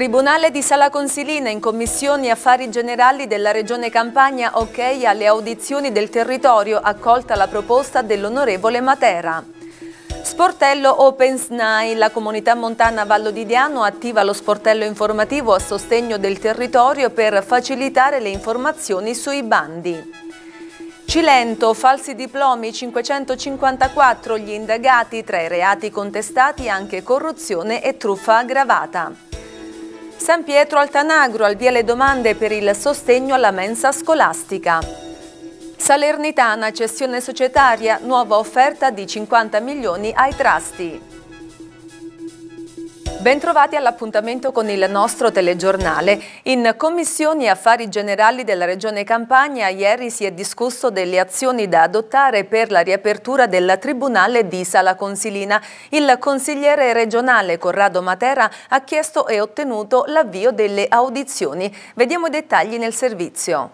Tribunale di Sala Consilina in Commissione Affari Generali della Regione Campania ok alle audizioni del territorio accolta la proposta dell'onorevole Matera. Sportello Open SNAI, la comunità montana Vallo di Diano attiva lo sportello informativo a sostegno del territorio per facilitare le informazioni sui bandi. Cilento, falsi diplomi 554 gli indagati tra i reati contestati anche corruzione e truffa aggravata. San Pietro Altanagro al via le domande per il sostegno alla mensa scolastica. Salernitana, cessione societaria, nuova offerta di 50 milioni ai trusti. Bentrovati all'appuntamento con il nostro telegiornale. In Commissioni Affari Generali della Regione Campania ieri si è discusso delle azioni da adottare per la riapertura del Tribunale di Sala Consilina. Il consigliere regionale Corrado Matera ha chiesto e ottenuto l'avvio delle audizioni. Vediamo i dettagli nel servizio.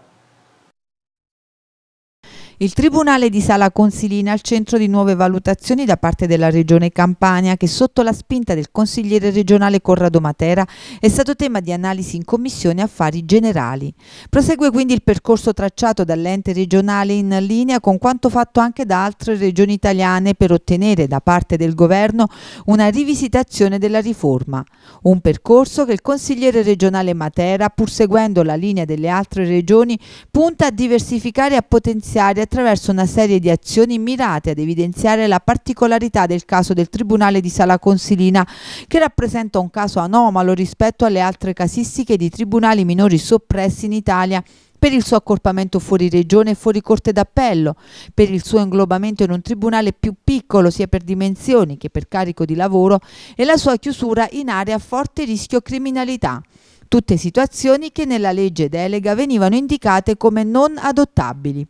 Il Tribunale di Sala Consilina è al centro di nuove valutazioni da parte della Regione Campania che sotto la spinta del consigliere regionale Corrado Matera è stato tema di analisi in Commissione Affari Generali. Prosegue quindi il percorso tracciato dall'ente regionale in linea con quanto fatto anche da altre regioni italiane per ottenere da parte del governo una rivisitazione della riforma. Un percorso che il consigliere regionale Matera, pur seguendo la linea delle altre regioni, punta a diversificare e a potenziare attraverso una serie di azioni mirate ad evidenziare la particolarità del caso del Tribunale di Sala Consilina, che rappresenta un caso anomalo rispetto alle altre casistiche di tribunali minori soppressi in Italia per il suo accorpamento fuori regione e fuori corte d'appello, per il suo inglobamento in un tribunale più piccolo sia per dimensioni che per carico di lavoro e la sua chiusura in area a forte rischio criminalità. Tutte situazioni che nella legge delega venivano indicate come non adottabili.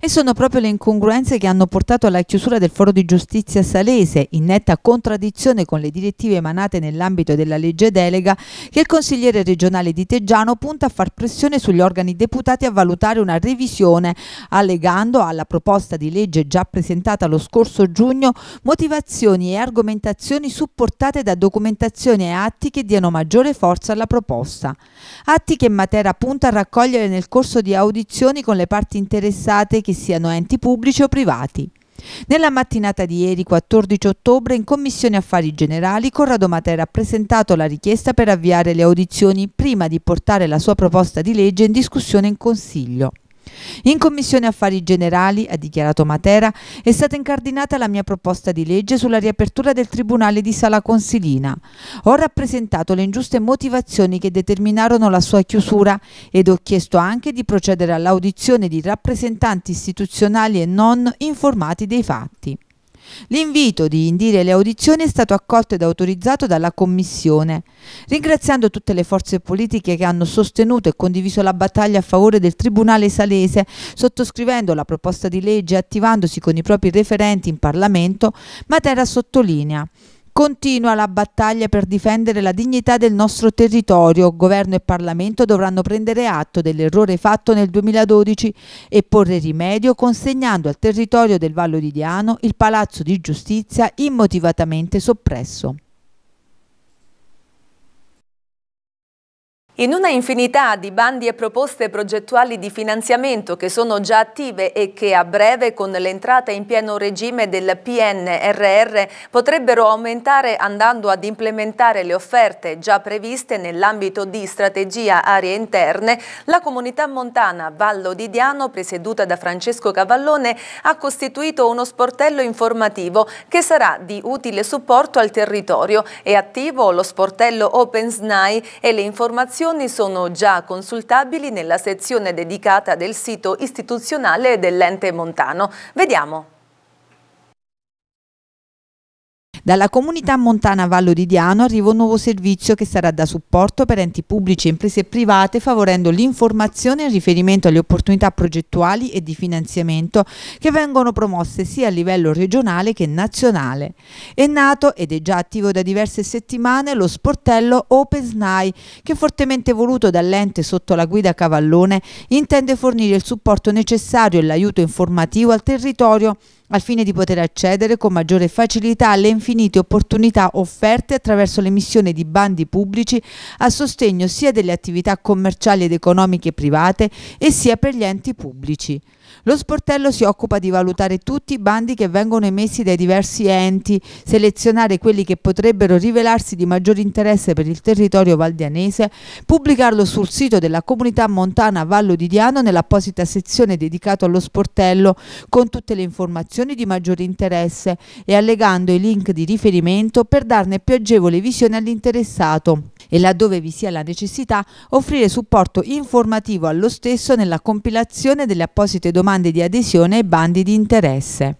E sono proprio le incongruenze che hanno portato alla chiusura del foro di giustizia salese, in netta contraddizione con le direttive emanate nell'ambito della legge delega, che il consigliere regionale di Teggiano punta a far pressione sugli organi deputati a valutare una revisione, allegando alla proposta di legge già presentata lo scorso giugno motivazioni e argomentazioni supportate da documentazioni e atti che diano maggiore forza alla proposta. Atti che Matera punta a raccogliere nel corso di audizioni con le parti interessate accreditate che siano enti pubblici o privati. Nella mattinata di ieri 14 ottobre in Commissione Affari Generali Corrado Matera ha presentato la richiesta per avviare le audizioni prima di portare la sua proposta di legge in discussione in Consiglio. In Commissione Affari Generali, ha dichiarato Matera, è stata incardinata la mia proposta di legge sulla riapertura del Tribunale di Sala Consilina. Ho rappresentato le ingiuste motivazioni che determinarono la sua chiusura ed ho chiesto anche di procedere all'audizione di rappresentanti istituzionali e non informati dei fatti. L'invito di indire le audizioni è stato accolto ed autorizzato dalla Commissione. Ringraziando tutte le forze politiche che hanno sostenuto e condiviso la battaglia a favore del Tribunale Salese, sottoscrivendo la proposta di legge e attivandosi con i propri referenti in Parlamento, Matera sottolinea Continua la battaglia per difendere la dignità del nostro territorio. Governo e Parlamento dovranno prendere atto dell'errore fatto nel 2012 e porre rimedio consegnando al territorio del Vallo di Diano il Palazzo di Giustizia immotivatamente soppresso. In una infinità di bandi e proposte progettuali di finanziamento che sono già attive e che a breve con l'entrata in pieno regime del PNRR potrebbero aumentare andando ad implementare le offerte già previste nell'ambito di strategia aree interne, la comunità montana Vallo di Diano, presieduta da Francesco Cavallone, ha costituito uno sportello informativo che sarà di utile supporto al territorio. È attivo lo sportello Open SNAI e le informazioni informazioni sono già consultabili nella sezione dedicata del sito istituzionale dell'ente montano. Vediamo. Dalla comunità montana Vallo di Diano arriva un nuovo servizio che sarà da supporto per enti pubblici e imprese private favorendo l'informazione in riferimento alle opportunità progettuali e di finanziamento che vengono promosse sia a livello regionale che nazionale. È nato ed è già attivo da diverse settimane lo sportello Open SNAI che fortemente voluto dall'ente sotto la guida Cavallone intende fornire il supporto necessario e l'aiuto informativo al territorio al fine di poter accedere con maggiore facilità alle infinite opportunità offerte attraverso l'emissione di bandi pubblici a sostegno sia delle attività commerciali ed economiche private e sia per gli enti pubblici. Lo sportello si occupa di valutare tutti i bandi che vengono emessi dai diversi enti, selezionare quelli che potrebbero rivelarsi di maggior interesse per il territorio valdianese, pubblicarlo sul sito della comunità montana Vallo di Diano nell'apposita sezione dedicata allo sportello con tutte le informazioni informazioni di maggiore interesse e allegando i link di riferimento per darne più agevole visione all'interessato e laddove vi sia la necessità offrire supporto informativo allo stesso nella compilazione delle apposite domande di adesione ai bandi di interesse.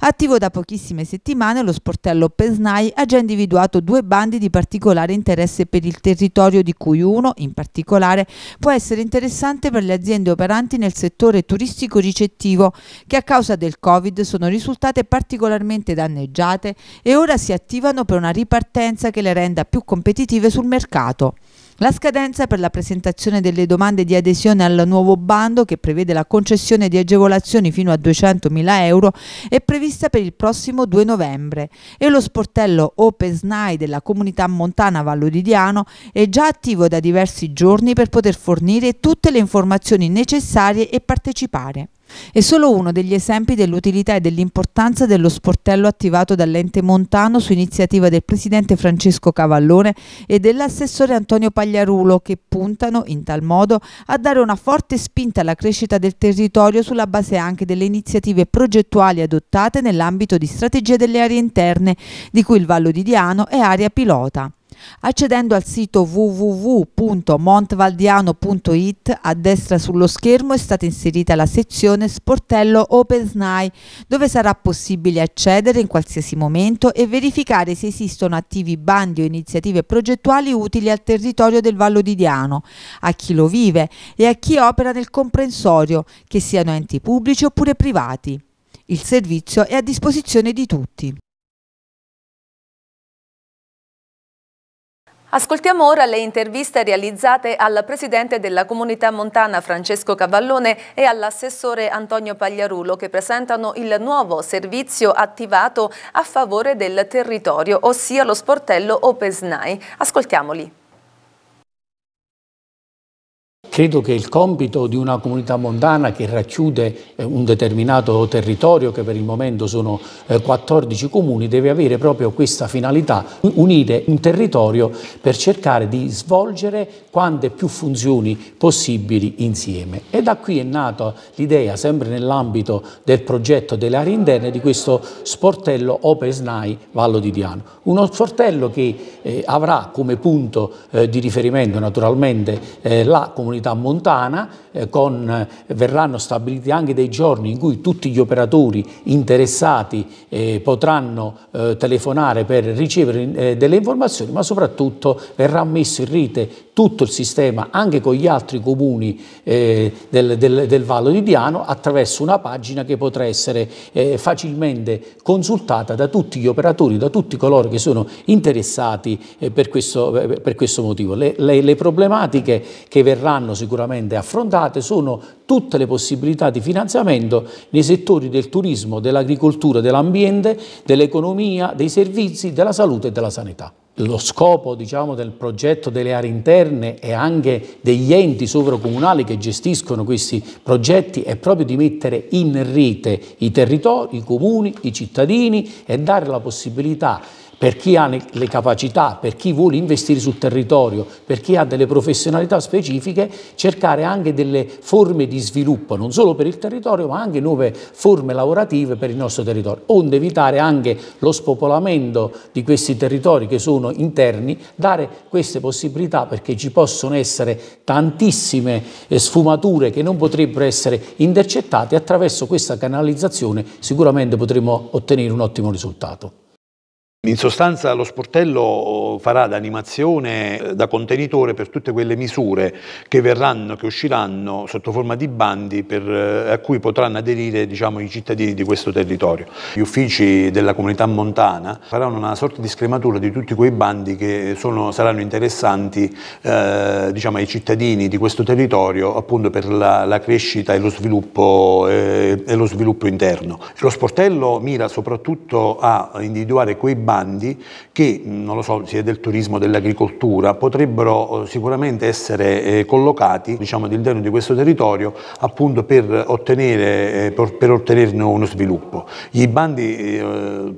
Attivo da pochissime settimane, lo sportello Pesnai ha già individuato due bandi di particolare interesse per il territorio di cui uno, in particolare, può essere interessante per le aziende operanti nel settore turistico ricettivo che a causa del Covid sono risultate particolarmente danneggiate e ora si attivano per una ripartenza che le renda più competitive sul mercato. La scadenza per la presentazione delle domande di adesione al nuovo bando, che prevede la concessione di agevolazioni fino a 200.000 euro, è prevista per il prossimo 2 novembre e lo sportello Open SNAI della comunità montana Vallo di Diano è già attivo da diversi giorni per poter fornire tutte le informazioni necessarie e partecipare. È solo uno degli esempi dell'utilità e dell'importanza dello sportello attivato dall'ente montano su iniziativa del presidente Francesco Cavallone e dell'assessore Antonio Pagliarulo che puntano in tal modo a dare una forte spinta alla crescita del territorio sulla base anche delle iniziative progettuali adottate nell'ambito di strategia delle aree interne, di cui il Vallo di Diano è area pilota. Accedendo al sito www.montvaldiano.it a destra sullo schermo è stata inserita la sezione Sportello Open OpenSNAI dove sarà possibile accedere in qualsiasi momento e verificare se esistono attivi bandi o iniziative progettuali utili al territorio del Vallo di Diano, a chi lo vive e a chi opera nel comprensorio, che siano enti pubblici oppure privati. Il servizio è a disposizione di tutti. Ascoltiamo ora le interviste realizzate al Presidente della Comunità Montana Francesco Cavallone e all'assessore Antonio Pagliarulo che presentano il nuovo servizio attivato a favore del territorio, ossia lo sportello OpenSNAI. Ascoltiamoli. Credo che il compito di una comunità montana che racchiude eh, un determinato territorio, che per il momento sono 14 eh, comuni, deve avere proprio questa finalità, unire un territorio per cercare di svolgere quante più funzioni possibili insieme. E da qui è nata l'idea, sempre nell'ambito del progetto delle aree interne, di questo sportello Open SNAI Vallo di Diano. Uno sportello che eh, avrà come punto di riferimento naturalmente la comunità capacità montana, eh, con, eh, verranno stabiliti anche dei giorni in cui tutti gli operatori interessati eh, potranno eh, telefonare per ricevere eh, delle informazioni, ma soprattutto verrà messo in rete tutto il sistema anche con gli altri comuni eh, del, del, del, Vallo di Diano attraverso una pagina che potrà essere facilmente consultata da tutti gli operatori, da tutti coloro che sono interessati per questo, per, questo, motivo. le, le, le problematiche che verranno sicuramente affrontate sono tutte le possibilità di finanziamento nei settori del turismo, dell'agricoltura, dell'ambiente, dell'economia, dei servizi, della salute e della sanità lo scopo diciamo, del progetto delle aree interne e anche degli enti sovracomunali che gestiscono questi progetti è proprio di mettere in rete i territori, i comuni, i cittadini e dare la possibilità per chi ha le capacità, per chi vuole investire sul territorio, per chi ha delle professionalità specifiche, cercare anche delle forme di sviluppo, non solo per il territorio, ma anche nuove forme lavorative per il nostro territorio, onde evitare anche lo spopolamento di questi territori che sono interni, dare queste possibilità perché ci possono essere tantissime eh, sfumature che non potrebbero essere intercettate e attraverso questa canalizzazione sicuramente potremo ottenere un ottimo risultato. In sostanza lo sportello farà da animazione, eh, da contenitore per tutte quelle misure che verranno, che usciranno sotto forma di bandi per, eh, a cui potranno aderire diciamo, i cittadini di questo territorio. Gli uffici della comunità montana faranno una sorta di scrematura di tutti quei bandi che sono, saranno interessanti eh, diciamo, ai cittadini di questo territorio appunto per la, la crescita e lo, sviluppo, eh, e lo sviluppo interno. Lo sportello mira soprattutto a individuare quei bandi bandi che, non lo so, sia del turismo, dell'agricoltura, potrebbero eh, sicuramente essere eh, collocati, diciamo, all'interno di questo territorio appunto per, ottenere, eh, per, ottenerne uno sviluppo. I bandi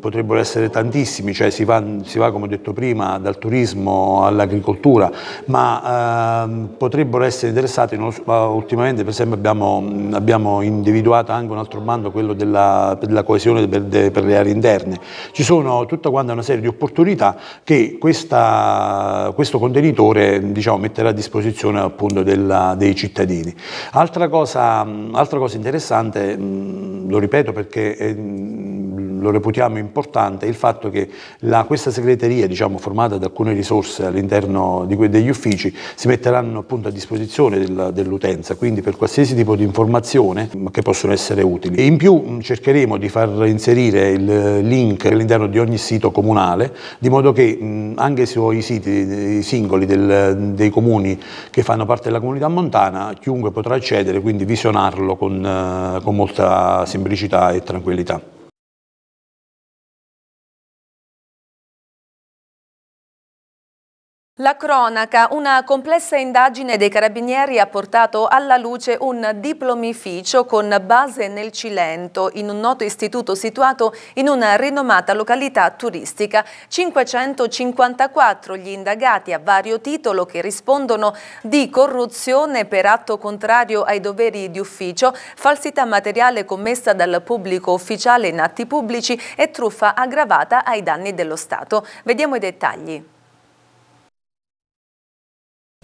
potrebbero essere tantissimi, cioè si va, si va, come ho detto prima, dal turismo all'agricoltura, ma ehm, potrebbero essere interessati, ultimamente per esempio abbiamo, abbiamo, individuato anche un altro bando, quello della, per coesione per, per le aree interne. Ci sono tutta quanta trovando una serie di opportunità che questa, questo contenitore diciamo, metterà a disposizione appunto della, dei cittadini. Altra cosa, altra cosa interessante, lo ripeto perché è, eh, lo reputiamo importante è il fatto che la, questa segreteria, diciamo, formata da alcune risorse all'interno degli uffici, si metteranno appunto a disposizione del, dell'utenza, quindi per qualsiasi tipo di informazione che possono essere utili. E in più mm, cercheremo di far inserire il link all'interno di ogni sito comunale, di modo che mh, mm, anche sui siti singoli del, dei comuni che fanno parte della comunità montana, chiunque potrà accedere, quindi visionarlo con, eh, con molta semplicità e tranquillità. La cronaca, una complessa indagine dei carabinieri ha portato alla luce un diplomificio con base nel Cilento, in un noto istituto situato in una rinomata località turistica. 554 gli indagati a vario titolo che rispondono di corruzione per atto contrario ai doveri di ufficio, falsità materiale commessa dal pubblico ufficiale in atti pubblici e truffa aggravata ai danni dello Stato. Vediamo i dettagli.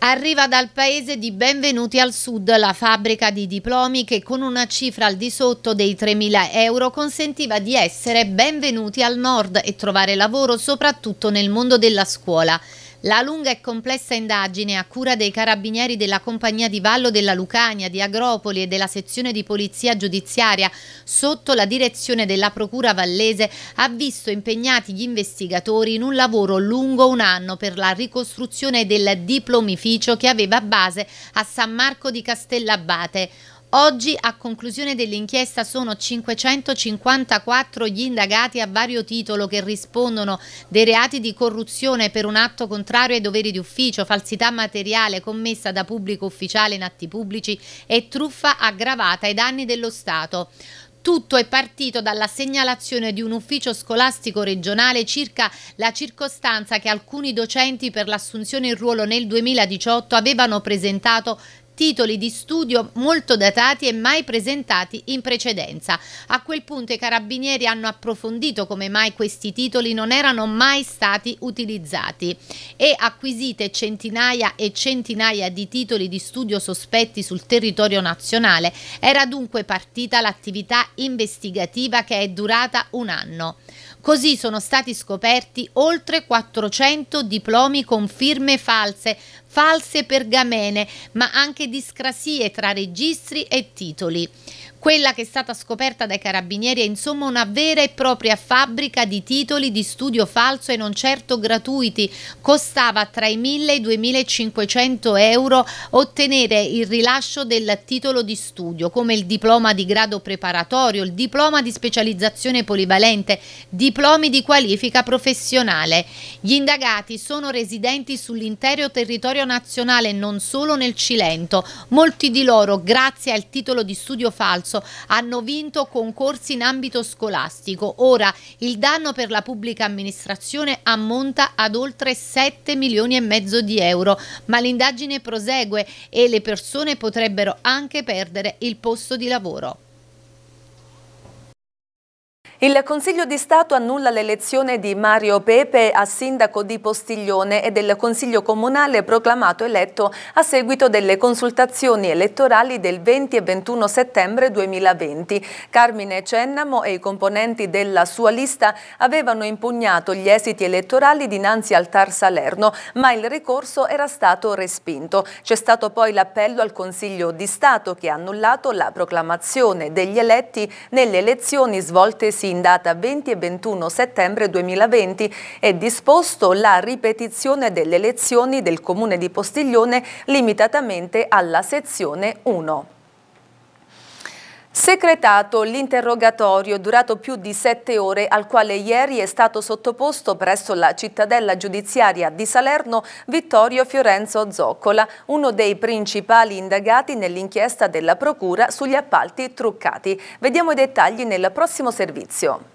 Arriva dal paese di Benvenuti al Sud la fabbrica di diplomi che con una cifra al di sotto dei 3.000 euro consentiva di essere benvenuti al nord e trovare lavoro soprattutto nel mondo della scuola. La lunga e complessa indagine a cura dei carabinieri della compagnia di Vallo della Lucania, di Agropoli e della sezione di polizia giudiziaria sotto la direzione della procura vallese ha visto impegnati gli investigatori in un lavoro lungo un anno per la ricostruzione del diplomificio che aveva base a San Marco di Castellabate. Oggi, a conclusione dell'inchiesta, sono 554 gli indagati a vario titolo che rispondono dei reati di corruzione per un atto contrario ai doveri di ufficio, falsità materiale commessa da pubblico ufficiale in atti pubblici e truffa aggravata ai danni dello Stato. Tutto è partito dalla segnalazione di un ufficio scolastico regionale circa la circostanza che alcuni docenti per l'assunzione in ruolo nel 2018 avevano presentato titoli di studio molto datati e mai presentati in precedenza. A quel punto i carabinieri hanno approfondito come mai questi titoli non erano mai stati utilizzati e acquisite centinaia e centinaia di titoli di studio sospetti sul territorio nazionale, era dunque partita l'attività investigativa che è durata un anno. Così sono stati scoperti oltre 400 diplomi con firme false, false pergamene, ma anche discrasie tra registri e titoli. Quella che è stata scoperta dai carabinieri è insomma una vera e propria fabbrica di titoli di studio falso e non certo gratuiti. Costava tra i 1.000 e i 2.500 euro ottenere il rilascio del titolo di studio, come il diploma di grado preparatorio, il diploma di specializzazione polivalente, diplomi di qualifica professionale. Gli indagati sono residenti sull'intero territorio territorio nazionale non solo nel Cilento. Molti di loro, grazie al titolo di studio falso, hanno vinto concorsi in ambito scolastico. Ora il danno per la pubblica amministrazione ammonta ad oltre 7 milioni e mezzo di euro, ma l'indagine prosegue e le persone potrebbero anche perdere il posto di lavoro. Il Consiglio di Stato annulla l'elezione di Mario Pepe a sindaco di Postiglione e del Consiglio Comunale proclamato eletto a seguito delle consultazioni elettorali del 20 e 21 settembre 2020. Carmine Cennamo e i componenti della sua lista avevano impugnato gli esiti elettorali dinanzi al Tar Salerno, ma il ricorso era stato respinto. C'è stato poi l'appello al Consiglio di Stato che ha annullato la proclamazione degli eletti nelle elezioni svolte svoltesi in data 20 e 21 settembre 2020 è disposto la ripetizione delle elezioni del Comune di Postiglione limitatamente alla sezione 1. Secretato l'interrogatorio durato più di sette ore al quale ieri è stato sottoposto presso la cittadella giudiziaria di Salerno Vittorio Fiorenzo Zoccola, uno dei principali indagati nell'inchiesta della Procura sugli appalti truccati. Vediamo i dettagli nel prossimo servizio.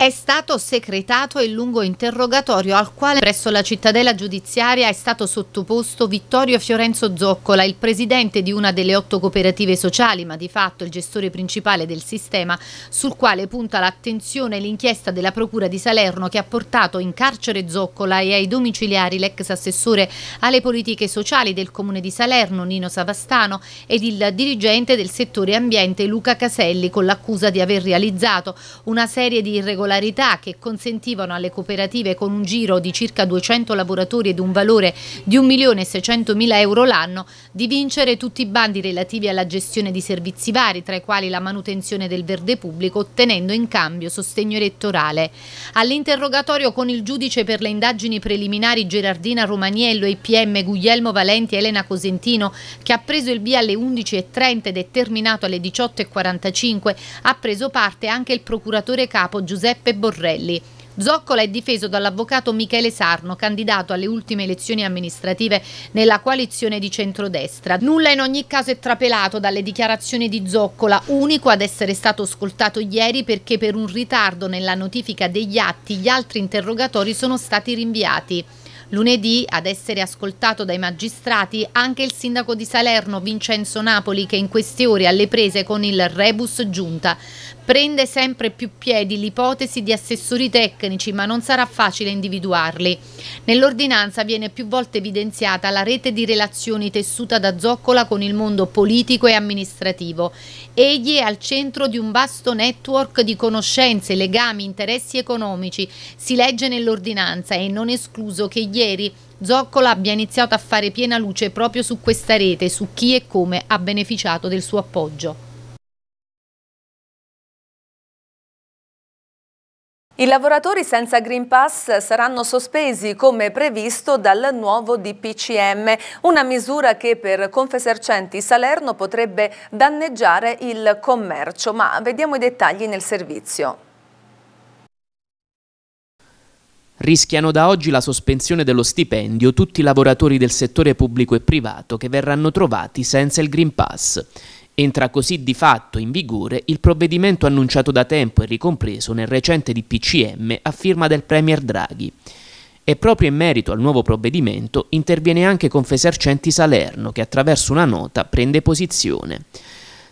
È stato secretato il lungo interrogatorio al quale presso la cittadella giudiziaria è stato sottoposto Vittorio Fiorenzo Zoccola, il presidente di una delle otto cooperative sociali, ma di fatto il gestore principale del sistema, sul quale punta l'attenzione l'inchiesta della Procura di Salerno che ha portato in carcere Zoccola e ai domiciliari l'ex assessore alle politiche sociali del comune di Salerno, Nino Savastano, ed il dirigente del settore ambiente Luca Caselli con l'accusa di aver realizzato una serie di irregolarità regolarità che consentivano alle cooperative con un giro di circa 200 lavoratori ed un valore di 1.600.000 euro l'anno di vincere tutti i bandi relativi alla gestione di servizi vari, tra i quali la manutenzione del verde pubblico, ottenendo in cambio sostegno elettorale. All'interrogatorio con il giudice per le indagini preliminari Gerardina Romaniello e PM Guglielmo Valenti e Elena Cosentino, che ha preso il via alle 11.30 ed è terminato alle 18.45, ha preso parte anche il procuratore capo Giuseppe Giuseppe Borrelli. Zoccola è difeso dall'avvocato Michele Sarno, candidato alle ultime elezioni amministrative nella coalizione di centrodestra. Nulla in ogni caso è trapelato dalle dichiarazioni di Zoccola, unico ad essere stato ascoltato ieri perché per un ritardo nella notifica degli atti gli altri interrogatori sono stati rinviati. Lunedì ad essere ascoltato dai magistrati anche il sindaco di Salerno Vincenzo Napoli che in queste ore alle prese con il rebus giunta. Prende sempre più piedi l'ipotesi di assessori tecnici, ma non sarà facile individuarli. Nell'ordinanza viene più volte evidenziata la rete di relazioni tessuta da Zoccola con il mondo politico e amministrativo. Egli è al centro di un vasto network di conoscenze, legami, interessi economici. Si legge nell'ordinanza e non escluso che ieri Zoccola abbia iniziato a fare piena luce proprio su questa rete, su chi e come ha beneficiato del suo appoggio. I lavoratori senza Green Pass saranno sospesi come previsto dal nuovo DPCM, una misura che per Confesercenti Salerno potrebbe danneggiare il commercio, ma vediamo i dettagli nel servizio. Rischiano da oggi la sospensione dello stipendio tutti i lavoratori del settore pubblico e privato che verranno trovati senza il Green Pass. Entra così di fatto in vigore il provvedimento annunciato da tempo e ricompreso nel recente DPCM a firma del Premier Draghi. E proprio in merito al nuovo provvedimento interviene anche Confesercenti Salerno che attraverso una nota prende posizione.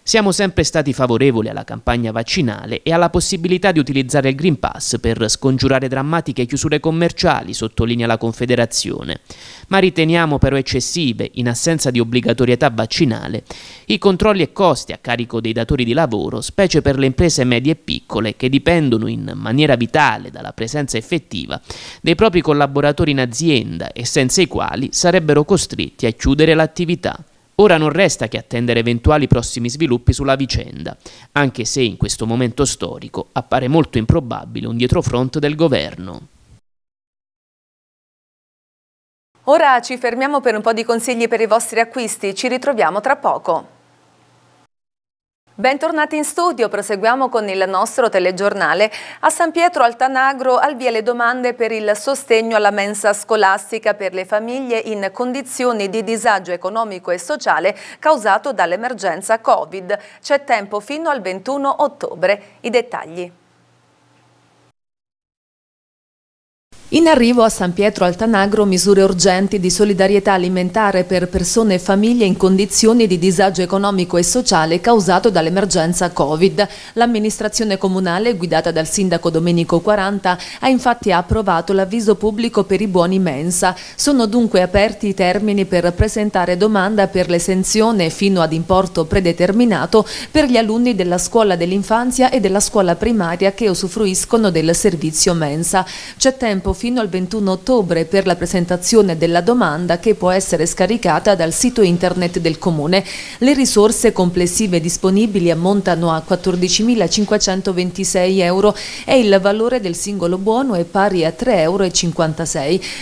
Siamo sempre stati favorevoli alla campagna vaccinale e alla possibilità di utilizzare il Green Pass per scongiurare drammatiche chiusure commerciali, sottolinea la Confederazione, ma riteniamo però eccessive, in assenza di obbligatorietà vaccinale, i controlli e costi a carico dei datori di lavoro, specie per le imprese medie e piccole che dipendono in maniera vitale dalla presenza effettiva dei propri collaboratori in azienda e senza i quali sarebbero costretti a chiudere l'attività. Ora non resta che attendere eventuali prossimi sviluppi sulla vicenda, anche se in questo momento storico appare molto improbabile un dietrofront del governo. Ora ci fermiamo per un po' di consigli per i vostri acquisti, ci ritroviamo tra poco. Bentornati in studio, proseguiamo con il nostro telegiornale. A San Pietro Altanagro al via le domande per il sostegno alla mensa scolastica per le famiglie in condizioni di disagio economico e sociale causato dall'emergenza Covid. C'è tempo fino al 21 ottobre. I dettagli. In arrivo a San Pietro Altanagro misure urgenti di solidarietà alimentare per persone e famiglie in condizioni di disagio economico e sociale causato dall'emergenza Covid. L'amministrazione comunale, guidata dal sindaco Domenico 40, ha infatti approvato l'avviso pubblico per i buoni mensa. Sono dunque aperti i termini per presentare domanda per l'esenzione fino ad importo predeterminato per gli alunni della scuola dell'infanzia e della scuola primaria che usufruiscono del servizio mensa. C'è tempo fino al 21 ottobre per la presentazione della domanda che può essere scaricata dal sito internet del Comune. Le risorse complessive disponibili ammontano a 14.526 euro e il valore del singolo buono è pari a 3,56 euro.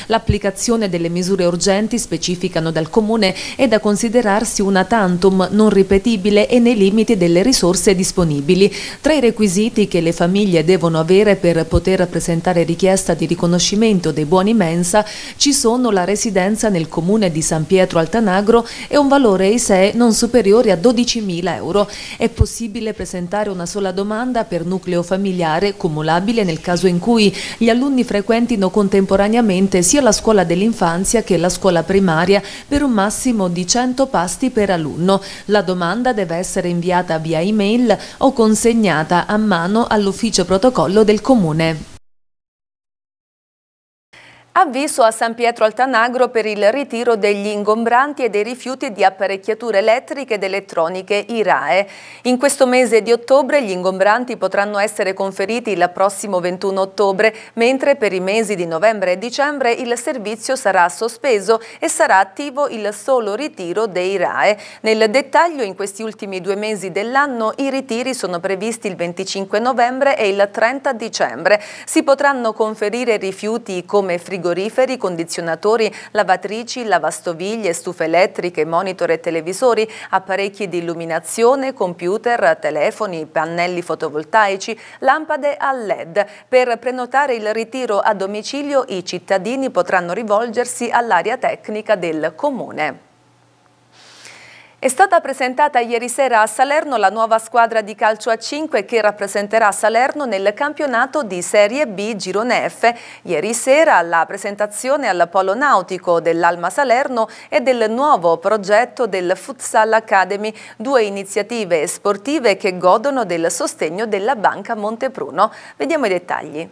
L'applicazione delle misure urgenti, specificano dal Comune, è da considerarsi una tantum non ripetibile e nei limiti delle risorse disponibili. Tra i requisiti che le famiglie devono avere per poter presentare richiesta di riconoscimento riconoscimento dei buoni mensa ci sono la residenza nel comune di San Pietro Altanagro e un valore ISEE non superiore a 12.000 euro. È possibile presentare una sola domanda per nucleo familiare cumulabile nel caso in cui gli alunni frequentino contemporaneamente sia la scuola dell'infanzia che la scuola primaria per un massimo di 100 pasti per alunno. La domanda deve essere inviata via email o consegnata a mano all'ufficio protocollo del comune. Avviso a San Pietro Altanagro per il ritiro degli ingombranti e dei rifiuti di apparecchiature elettriche ed elettroniche IRAE. In questo mese di ottobre gli ingombranti potranno essere conferiti il prossimo 21 ottobre, mentre per i mesi di novembre e dicembre il servizio sarà sospeso e sarà attivo il solo ritiro dei RAE. Nel dettaglio in questi ultimi due mesi dell'anno i ritiri sono previsti il 25 novembre e il 30 dicembre. Si potranno conferire rifiuti come frigoriferi frigoriferi, condizionatori, lavatrici, lavastoviglie, stufe elettriche, monitor e televisori, apparecchi di illuminazione, computer, telefoni, pannelli fotovoltaici, lampade a LED. Per prenotare il ritiro a domicilio i cittadini potranno rivolgersi all'area tecnica del Comune. È stata presentata ieri sera a Salerno la nuova squadra di calcio a 5 che rappresenterà Salerno nel campionato di Serie B Girone F. Ieri sera la presentazione al Polo Nautico dell'Alma Salerno e del nuovo progetto del Futsal Academy, due iniziative sportive che godono del sostegno della Banca Montepruno. Vediamo i dettagli.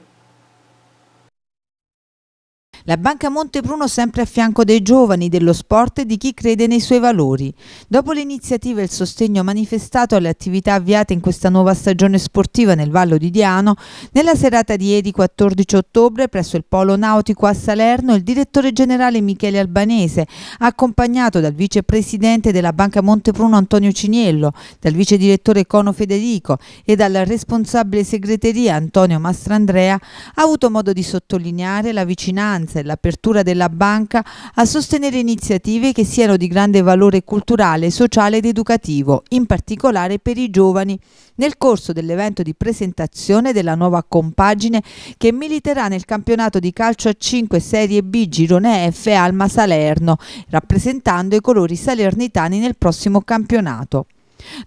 La Banca Montepruno sempre a fianco dei giovani, dello sport e di chi crede nei suoi valori. Dopo l'iniziativa e il sostegno manifestato alle attività avviate in questa nuova stagione sportiva nel Vallo di Diano, nella serata di ieri 14 ottobre presso il Polo Nautico a Salerno il direttore generale Michele Albanese, accompagnato dal vicepresidente della Banca Montepruno Antonio Ciniello, dal vice direttore Cono Federico e dal responsabile segreteria Antonio Mastrandrea, ha avuto modo di sottolineare la vicinanza vigilanza e l'apertura della banca a sostenere iniziative che siano di grande valore culturale, sociale ed educativo, in particolare per i giovani, nel corso dell'evento di presentazione della nuova compagine che militerà nel campionato di calcio a 5 Serie B Girone F Alma Salerno, rappresentando i colori salernitani nel prossimo campionato.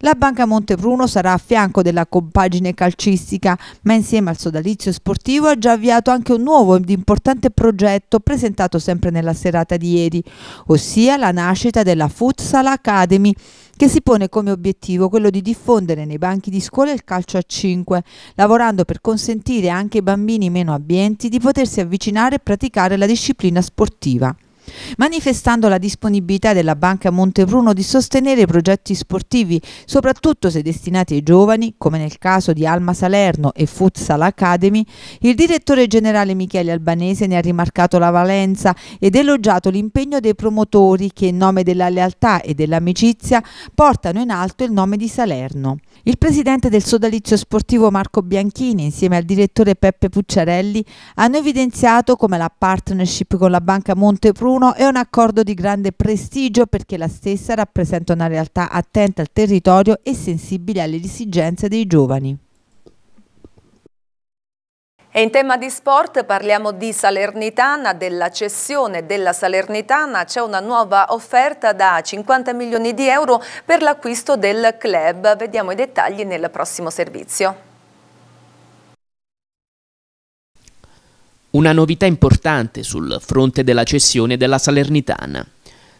La Banca Montepruno sarà a fianco della compagine calcistica, ma insieme al sodalizio sportivo ha già avviato anche un nuovo ed importante progetto presentato sempre nella serata di ieri, ossia la nascita della Futsal Academy, che si pone come obiettivo quello di diffondere nei banchi di scuola il calcio a 5, lavorando per consentire anche ai bambini meno abbienti di potersi avvicinare e praticare la disciplina sportiva manifestando la disponibilità della Banca Montebruno di sostenere progetti sportivi, soprattutto se destinati ai giovani, come nel caso di Alma Salerno e Futsal Academy, il direttore generale Michele Albanese ne ha rimarcato la valenza ed elogiato l'impegno dei promotori che in nome della lealtà e dell'amicizia portano in alto il nome di Salerno. Il presidente del sodalizio sportivo Marco Bianchini insieme al direttore Peppe Pucciarelli hanno evidenziato come la partnership con la Banca Montepruno è un accordo di grande prestigio perché la stessa rappresenta una realtà attenta al territorio e sensibile alle esigenze dei giovani. E in tema di sport parliamo di Salernitana, della cessione della Salernitana, c'è una nuova offerta da 50 milioni di euro per l'acquisto del club. Vediamo i dettagli nel prossimo servizio. Una novità importante sul fronte della cessione della Salernitana.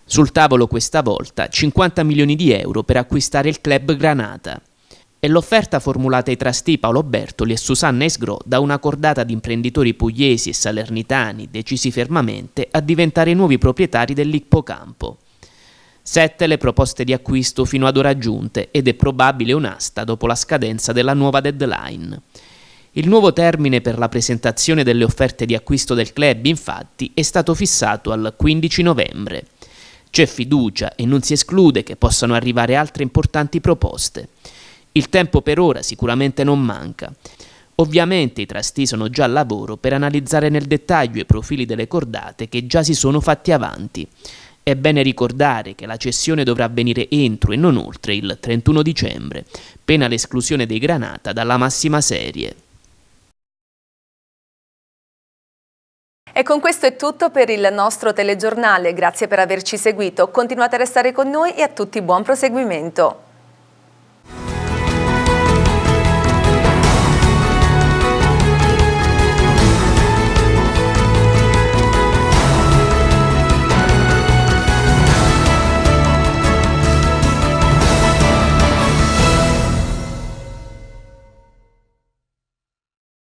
Sul tavolo questa volta 50 milioni di euro per acquistare il club Granata. È l'offerta formulata ai trastì Paolo Bertoli e Susanna Esgro da una cordata di imprenditori pugliesi e salernitani decisi fermamente a diventare nuovi proprietari dell'Ippocampo. Sette le proposte di acquisto fino ad ora giunte ed è probabile un'asta dopo la scadenza della nuova deadline. Il nuovo termine per la presentazione delle offerte di acquisto del club, infatti, è stato fissato al 15 novembre. C'è fiducia e non si esclude che possano arrivare altre importanti proposte. Il tempo per ora sicuramente non manca. Ovviamente i trasti sono già al lavoro per analizzare nel dettaglio i profili delle cordate che già si sono fatti avanti. È bene ricordare che la cessione dovrà avvenire entro e non oltre il 31 dicembre, pena l'esclusione dei Granata dalla massima serie. E con questo è tutto per il nostro telegiornale. Grazie per averci seguito. Continuate a restare con noi e a tutti buon proseguimento.